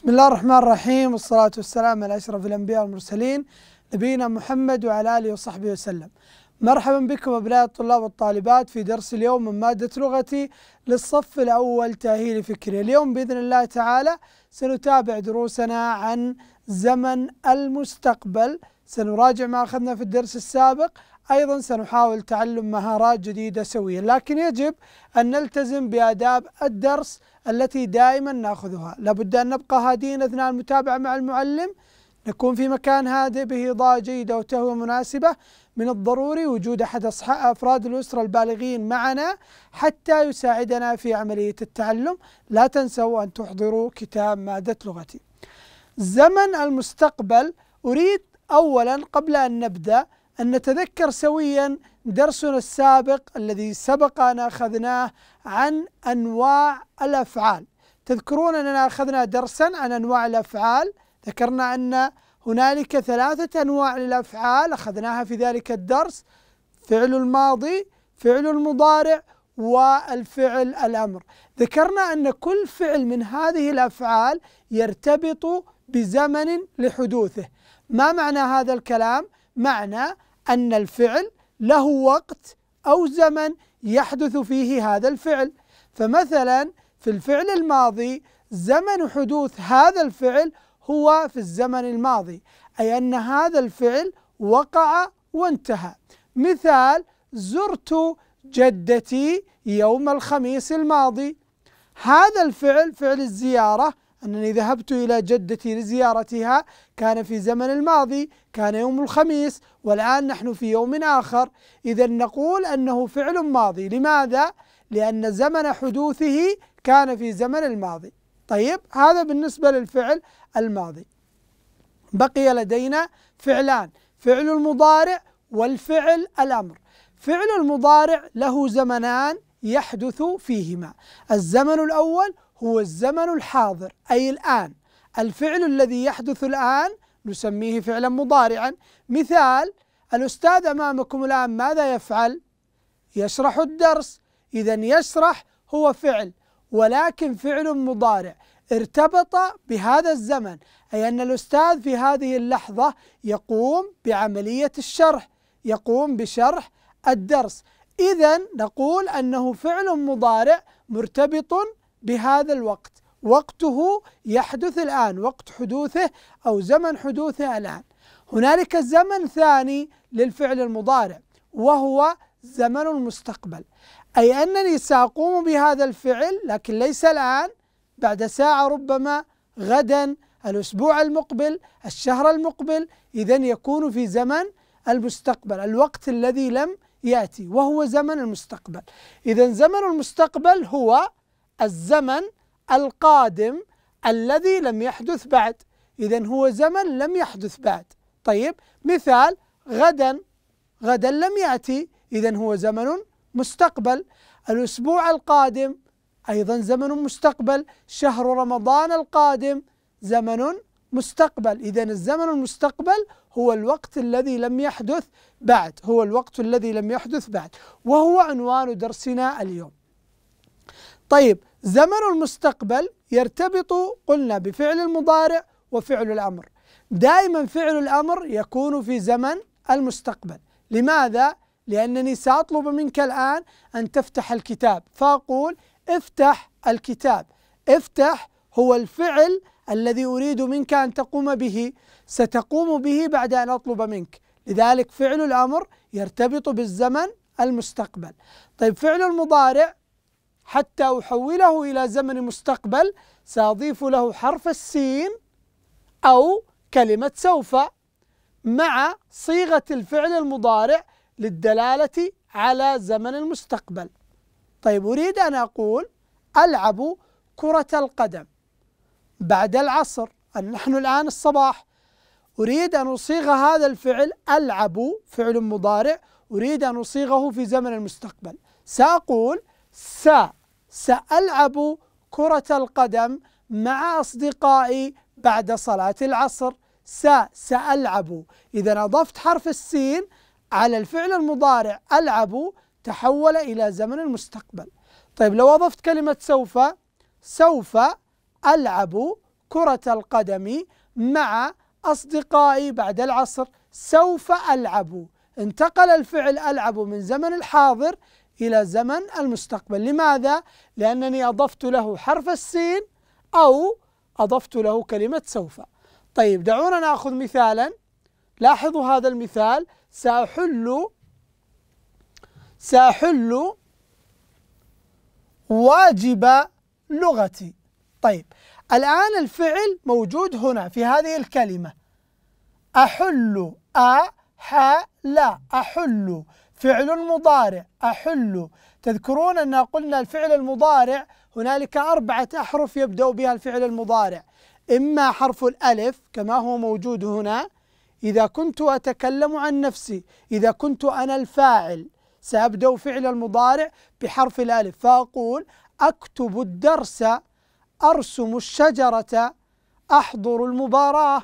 بسم الله الرحمن الرحيم والصلاة والسلام على أشرف الأنبياء والمرسلين نبينا محمد وعلى آله وصحبه وسلم مرحبا بكم أبناء الطلاب والطالبات في درس اليوم من مادة لغتي للصف الأول تأهيل فكري اليوم بإذن الله تعالى سنتابع دروسنا عن زمن المستقبل سنراجع ما أخذنا في الدرس السابق أيضا سنحاول تعلم مهارات جديدة سويا لكن يجب أن نلتزم بآداب الدرس التي دائما نأخذها لابد أن نبقى هادين أثناء المتابعة مع المعلم نكون في مكان هادئ به إضاءة جيدة وتهوية مناسبة من الضروري وجود أحد أفراد الأسرة البالغين معنا حتى يساعدنا في عملية التعلم لا تنسوا أن تحضروا كتاب مادة لغتي زمن المستقبل أريد أولا قبل أن نبدأ أن نتذكر سويا درسنا السابق الذي سبق أن أخذناه عن أنواع الأفعال تذكرون أننا أخذنا درسا عن أنواع الأفعال ذكرنا أن هنالك ثلاثة أنواع للأفعال أخذناها في ذلك الدرس فعل الماضي فعل المضارع والفعل الأمر ذكرنا أن كل فعل من هذه الأفعال يرتبط بزمن لحدوثه ما معنى هذا الكلام؟ معنى أن الفعل له وقت أو زمن يحدث فيه هذا الفعل فمثلا في الفعل الماضي زمن حدوث هذا الفعل هو في الزمن الماضي أي أن هذا الفعل وقع وانتهى مثال زرت جدتي يوم الخميس الماضي هذا الفعل فعل الزيارة أنني ذهبت إلى جدتي لزيارتها كان في زمن الماضي كان يوم الخميس والآن نحن في يوم آخر إذا نقول أنه فعل ماضي لماذا؟ لأن زمن حدوثه كان في زمن الماضي طيب هذا بالنسبة للفعل الماضي بقي لدينا فعلان فعل المضارع والفعل الأمر فعل المضارع له زمنان يحدث فيهما الزمن الأول هو الزمن الحاضر أي الآن الفعل الذي يحدث الآن نسميه فعلا مضارعا مثال الأستاذ أمامكم الآن ماذا يفعل؟ يشرح الدرس إذا يشرح هو فعل ولكن فعل مضارع ارتبط بهذا الزمن أي أن الأستاذ في هذه اللحظة يقوم بعملية الشرح يقوم بشرح الدرس إذا نقول أنه فعل مضارع مرتبط بهذا الوقت وقته يحدث الآن وقت حدوثه أو زمن حدوثه الآن هنالك زمن ثاني للفعل المضارع وهو زمن المستقبل أي أنني سأقوم بهذا الفعل لكن ليس الآن بعد ساعة ربما غدا الأسبوع المقبل الشهر المقبل إذا يكون في زمن المستقبل الوقت الذي لم يأتي وهو زمن المستقبل إذا زمن المستقبل هو الزمن القادم الذي لم يحدث بعد إذا هو زمن لم يحدث بعد طيب مثال غدا غدا لم يأتي إذا هو زمن مستقبل الأسبوع القادم أيضا زمن مستقبل شهر رمضان القادم زمن مستقبل إذا الزمن المستقبل هو الوقت الذي لم يحدث بعد هو الوقت الذي لم يحدث بعد وهو عنوان درسنا اليوم طيب زمن المستقبل يرتبط قلنا بفعل المضارع وفعل الأمر دائما فعل الأمر يكون في زمن المستقبل لماذا؟ لأنني سأطلب منك الآن أن تفتح الكتاب فأقول افتح الكتاب افتح هو الفعل الذي أريد منك أن تقوم به ستقوم به بعد أن أطلب منك لذلك فعل الأمر يرتبط بالزمن المستقبل طيب فعل المضارع حتى أحوله إلى زمن مستقبل سأضيف له حرف السين أو كلمة سوف مع صيغة الفعل المضارع للدلالة على زمن المستقبل طيب أريد أن أقول ألعب كرة القدم بعد العصر نحن الآن الصباح أريد أن أصيغ هذا الفعل ألعب فعل مضارع أريد أن أصيغه في زمن المستقبل سأقول سأ سألعب كرة القدم مع أصدقائي بعد صلاة العصر س سألعب إذا أضفت حرف السين على الفعل المضارع ألعب تحول إلى زمن المستقبل طيب لو أضفت كلمة سوف سوف ألعب كرة القدم مع أصدقائي بعد العصر سوف ألعب انتقل الفعل ألعب من زمن الحاضر إلى زمن المستقبل لماذا؟ لأنني أضفت له حرف السين أو أضفت له كلمة سوف طيب دعونا نأخذ مثالا لاحظوا هذا المثال سأحل سأحل واجب لغتي طيب الآن الفعل موجود هنا في هذه الكلمة أحل أ ح لا أحل فعل مضارع أحل تذكرون أن قلنا الفعل المضارع هنالك أربعة أحرف يبدأ بها الفعل المضارع إما حرف الألف كما هو موجود هنا إذا كنت أتكلم عن نفسي إذا كنت أنا الفاعل سأبدأ فعل المضارع بحرف الألف فأقول أكتب الدرس أرسم الشجرة أحضر المباراة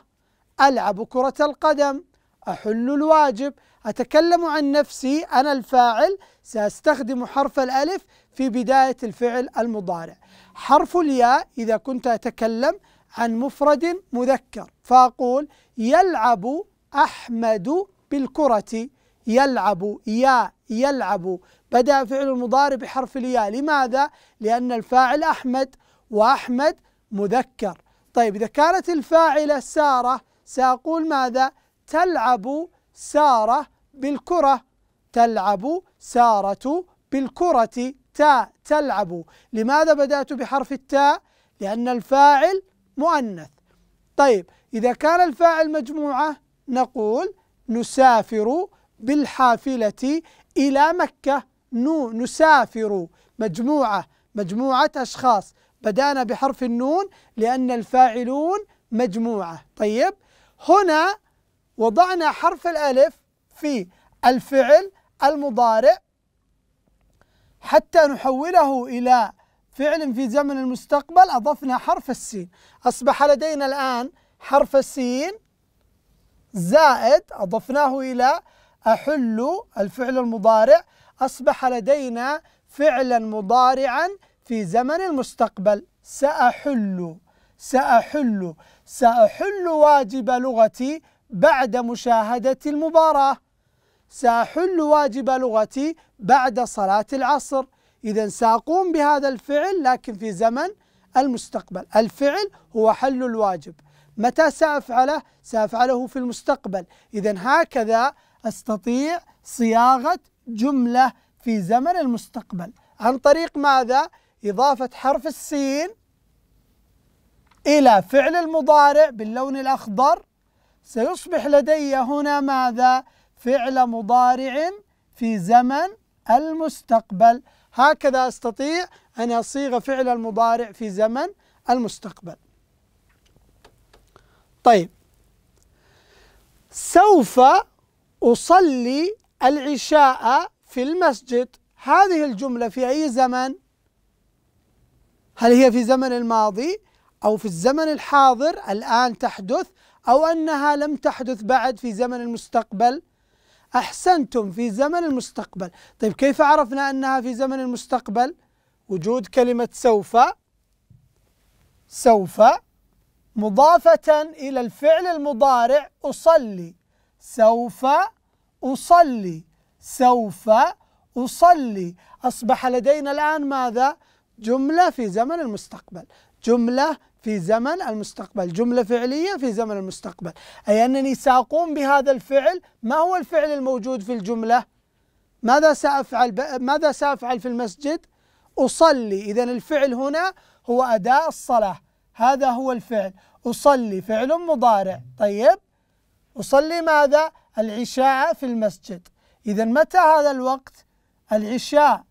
ألعب كرة القدم أحل الواجب أتكلم عن نفسي أنا الفاعل سأستخدم حرف الألف في بداية الفعل المضارع حرف الياء إذا كنت أتكلم عن مفرد مذكر فأقول يلعب أحمد بالكرة يلعب يا يلعب بدأ فعل المضارع بحرف الياء لماذا؟ لأن الفاعل أحمد وأحمد مذكر طيب إذا كانت الفاعلة سارة سأقول ماذا؟ تلعب سارة بالكرة تلعب سارة بالكرة تاء تلعب لماذا بدأت بحرف التاء؟ لأن الفاعل مؤنث طيب إذا كان الفاعل مجموعة نقول نسافر بالحافلة إلى مكة نو نسافر مجموعة مجموعة أشخاص بدأنا بحرف النون لأن الفاعلون مجموعة طيب هنا وضعنا حرف الألف في الفعل المضارع حتى نحوله إلى فعل في زمن المستقبل أضفنا حرف السين أصبح لدينا الآن حرف السين زائد أضفناه إلى أحل الفعل المضارع أصبح لدينا فعلا مضارعا في زمن المستقبل سأحل سأحل سأحل واجب لغتي بعد مشاهدة المباراة سأحل واجب لغتي بعد صلاة العصر إذا سأقوم بهذا الفعل لكن في زمن المستقبل الفعل هو حل الواجب متى سأفعله؟ سأفعله في المستقبل إذا هكذا أستطيع صياغة جملة في زمن المستقبل عن طريق ماذا؟ إضافة حرف السين إلى فعل المضارع باللون الأخضر سيصبح لدي هنا ماذا فعل مضارع في زمن المستقبل هكذا أستطيع أن أصيغ فعل المضارع في زمن المستقبل طيب سوف أصلي العشاء في المسجد هذه الجملة في أي زمن؟ هل هي في زمن الماضي؟ أو في الزمن الحاضر الآن تحدث أو أنها لم تحدث بعد في زمن المستقبل أحسنتم في زمن المستقبل طيب كيف عرفنا أنها في زمن المستقبل وجود كلمة سوف سوف مضافة إلى الفعل المضارع أصلي سوف أصلي سوف أصلي أصبح لدينا الآن ماذا؟ جملة في زمن المستقبل جملة في زمن المستقبل جملة فعلية في زمن المستقبل أي أنني سأقوم بهذا الفعل ما هو الفعل الموجود في الجملة ماذا سأفعل ب... ماذا سأفعل في المسجد أصلي إذا الفعل هنا هو أداء الصلاة هذا هو الفعل أصلي فعل مضارع طيب أصلي ماذا العشاء في المسجد إذا متى هذا الوقت العشاء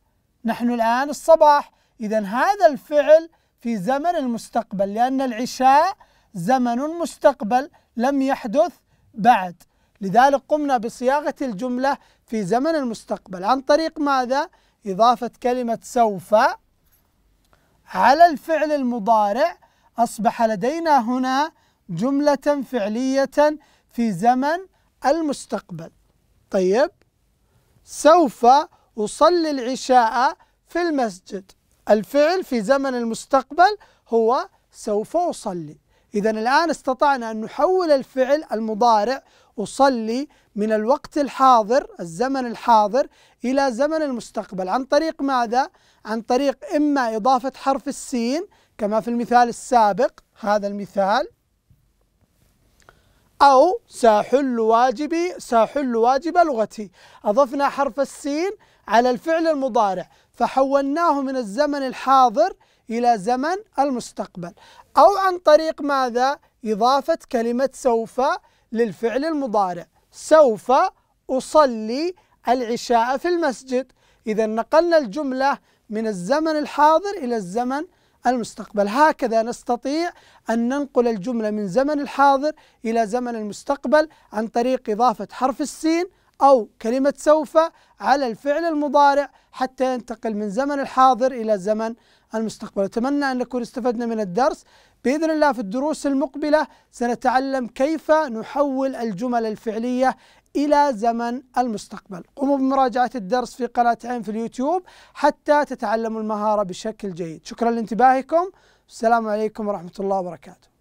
نحن الآن الصباح إذا هذا الفعل في زمن المستقبل لأن العشاء زمن مستقبل لم يحدث بعد لذلك قمنا بصياغة الجملة في زمن المستقبل عن طريق ماذا؟ إضافة كلمة سوف على الفعل المضارع أصبح لدينا هنا جملة فعلية في زمن المستقبل طيب سوف أصلي العشاء في المسجد الفعل في زمن المستقبل هو سوف أصلي إذا الآن استطعنا أن نحول الفعل المضارع أصلي من الوقت الحاضر الزمن الحاضر إلى زمن المستقبل عن طريق ماذا؟ عن طريق إما إضافة حرف السين كما في المثال السابق هذا المثال أو سأحل واجبي سأحل واجب لغتي أضفنا حرف السين على الفعل المضارع فحولناه من الزمن الحاضر إلى زمن المستقبل أو عن طريق ماذا؟ إضافة كلمة سوف للفعل المضارع سوف أصلي العشاء في المسجد إذا نقلنا الجملة من الزمن الحاضر إلى الزمن المستقبل هكذا نستطيع أن ننقل الجملة من زمن الحاضر إلى زمن المستقبل عن طريق إضافة حرف السين أو كلمة سوف على الفعل المضارع حتى ينتقل من زمن الحاضر إلى زمن المستقبل أتمنى أن نكون استفدنا من الدرس بإذن الله في الدروس المقبلة سنتعلم كيف نحول الجمل الفعلية إلى زمن المستقبل قوموا بمراجعة الدرس في قناة عين في اليوتيوب حتى تتعلموا المهارة بشكل جيد شكرا لانتباهكم السلام عليكم ورحمة الله وبركاته